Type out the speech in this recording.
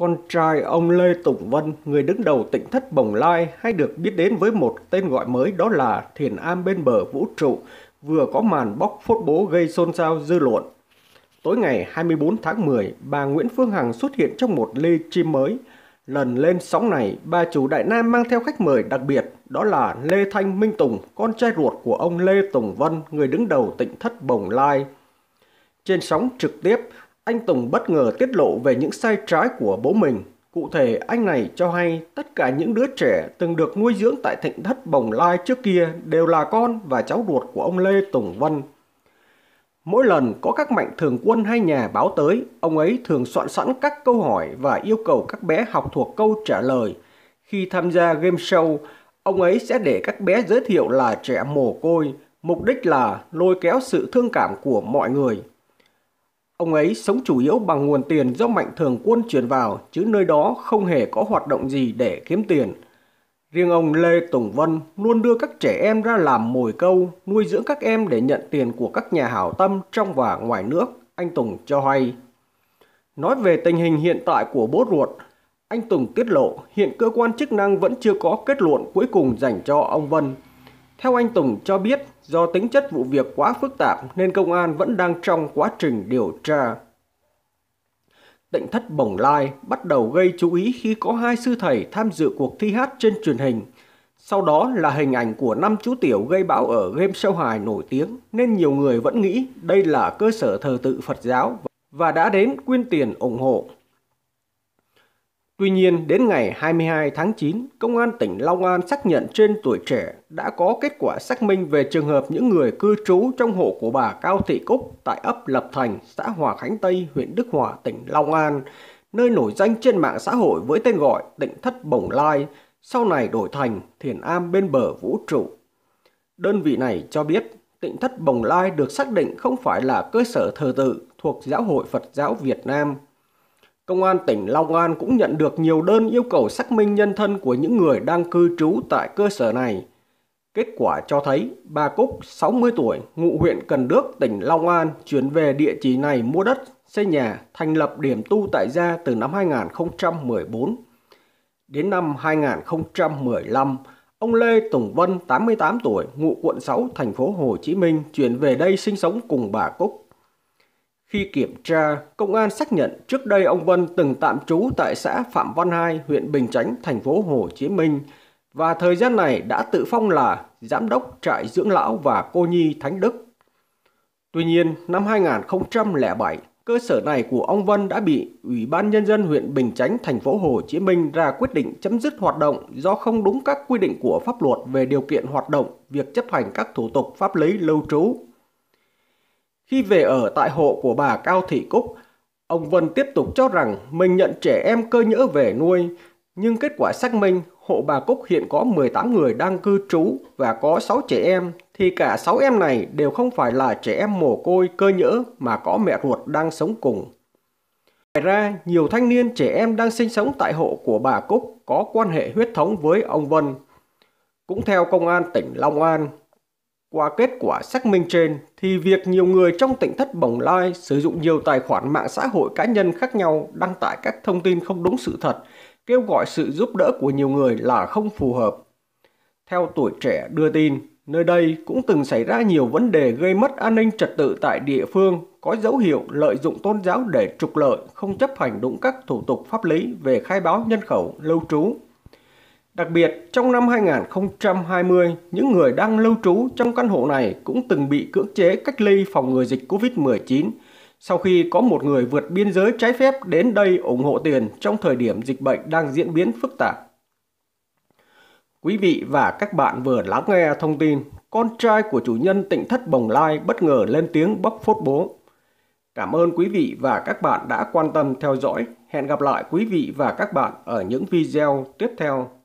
Con trai ông Lê Tùng Vân, người đứng đầu tỉnh thất Bồng Lai hay được biết đến với một tên gọi mới đó là Thiền Am bên bờ vũ trụ, vừa có màn bóc phốt bố gây xôn xao dư luận. Tối ngày 24 tháng 10, bà Nguyễn Phương Hằng xuất hiện trong một ly chim mới. Lần lên sóng này, bà chủ Đại Nam mang theo khách mời đặc biệt, đó là Lê Thanh Minh Tùng, con trai ruột của ông Lê Tùng Vân, người đứng đầu tỉnh thất Bồng Lai. Trên sóng trực tiếp, anh Tùng bất ngờ tiết lộ về những sai trái của bố mình. Cụ thể, anh này cho hay tất cả những đứa trẻ từng được nuôi dưỡng tại Thịnh Thất Bồng Lai trước kia đều là con và cháu ruột của ông Lê Tùng Vân. Mỗi lần có các mạnh thường quân hay nhà báo tới, ông ấy thường soạn sẵn các câu hỏi và yêu cầu các bé học thuộc câu trả lời. Khi tham gia game show, ông ấy sẽ để các bé giới thiệu là trẻ mồ côi, mục đích là lôi kéo sự thương cảm của mọi người. Ông ấy sống chủ yếu bằng nguồn tiền do mạnh thường quân chuyển vào, chứ nơi đó không hề có hoạt động gì để kiếm tiền. Riêng ông Lê Tùng Vân luôn đưa các trẻ em ra làm mồi câu, nuôi dưỡng các em để nhận tiền của các nhà hảo tâm trong và ngoài nước, anh Tùng cho hay. Nói về tình hình hiện tại của bố ruột, anh Tùng tiết lộ hiện cơ quan chức năng vẫn chưa có kết luận cuối cùng dành cho ông Vân theo anh Tùng cho biết, do tính chất vụ việc quá phức tạp nên công an vẫn đang trong quá trình điều tra. Tịnh thất Bồng Lai bắt đầu gây chú ý khi có hai sư thầy tham dự cuộc thi hát trên truyền hình. Sau đó là hình ảnh của năm chú tiểu gây bão ở game show hài nổi tiếng nên nhiều người vẫn nghĩ đây là cơ sở thờ tự Phật giáo và đã đến quyên tiền ủng hộ. Tuy nhiên, đến ngày 22 tháng 9, Công an tỉnh Long An xác nhận trên tuổi trẻ đã có kết quả xác minh về trường hợp những người cư trú trong hộ của bà Cao Thị Cúc tại ấp Lập Thành, xã Hòa Khánh Tây, huyện Đức Hòa, tỉnh Long An, nơi nổi danh trên mạng xã hội với tên gọi tỉnh Thất Bồng Lai, sau này đổi thành Thiền Am bên bờ vũ trụ. Đơn vị này cho biết, tỉnh Thất Bồng Lai được xác định không phải là cơ sở thờ tự thuộc Giáo hội Phật giáo Việt Nam – Công an tỉnh Long An cũng nhận được nhiều đơn yêu cầu xác minh nhân thân của những người đang cư trú tại cơ sở này. Kết quả cho thấy bà Cúc, 60 tuổi, ngụ huyện Cần Đước, tỉnh Long An, chuyển về địa chỉ này mua đất, xây nhà, thành lập điểm tu tại gia từ năm 2014. Đến năm 2015, ông Lê Tùng Vân, 88 tuổi, ngụ quận 6, thành phố Hồ Chí Minh, chuyển về đây sinh sống cùng bà Cúc. Khi kiểm tra, công an xác nhận trước đây ông Vân từng tạm trú tại xã Phạm Văn Hai, huyện Bình Chánh, thành phố Hồ Chí Minh và thời gian này đã tự phong là giám đốc trại dưỡng lão và cô nhi Thánh Đức. Tuy nhiên, năm 2007, cơ sở này của ông Vân đã bị Ủy ban nhân dân huyện Bình Chánh thành phố Hồ Chí Minh ra quyết định chấm dứt hoạt động do không đúng các quy định của pháp luật về điều kiện hoạt động, việc chấp hành các thủ tục pháp lý lưu trú khi về ở tại hộ của bà Cao Thị Cúc, ông Vân tiếp tục cho rằng mình nhận trẻ em cơ nhỡ về nuôi, nhưng kết quả xác minh hộ bà Cúc hiện có 18 người đang cư trú và có 6 trẻ em, thì cả 6 em này đều không phải là trẻ em mồ côi cơ nhỡ mà có mẹ ruột đang sống cùng. Ngoài ra, nhiều thanh niên trẻ em đang sinh sống tại hộ của bà Cúc có quan hệ huyết thống với ông Vân. Cũng theo công an tỉnh Long An, qua kết quả xác minh trên thì việc nhiều người trong tỉnh thất Bồng Lai sử dụng nhiều tài khoản mạng xã hội cá nhân khác nhau đăng tải các thông tin không đúng sự thật, kêu gọi sự giúp đỡ của nhiều người là không phù hợp. Theo tuổi trẻ đưa tin, nơi đây cũng từng xảy ra nhiều vấn đề gây mất an ninh trật tự tại địa phương, có dấu hiệu lợi dụng tôn giáo để trục lợi, không chấp hành đúng các thủ tục pháp lý về khai báo nhân khẩu, lưu trú, Đặc biệt, trong năm 2020, những người đang lưu trú trong căn hộ này cũng từng bị cưỡng chế cách ly phòng ngừa dịch COVID-19 sau khi có một người vượt biên giới trái phép đến đây ủng hộ tiền trong thời điểm dịch bệnh đang diễn biến phức tạp. Quý vị và các bạn vừa lắng nghe thông tin con trai của chủ nhân tỉnh Thất Bồng Lai bất ngờ lên tiếng bóc phốt bố. Cảm ơn quý vị và các bạn đã quan tâm theo dõi. Hẹn gặp lại quý vị và các bạn ở những video tiếp theo.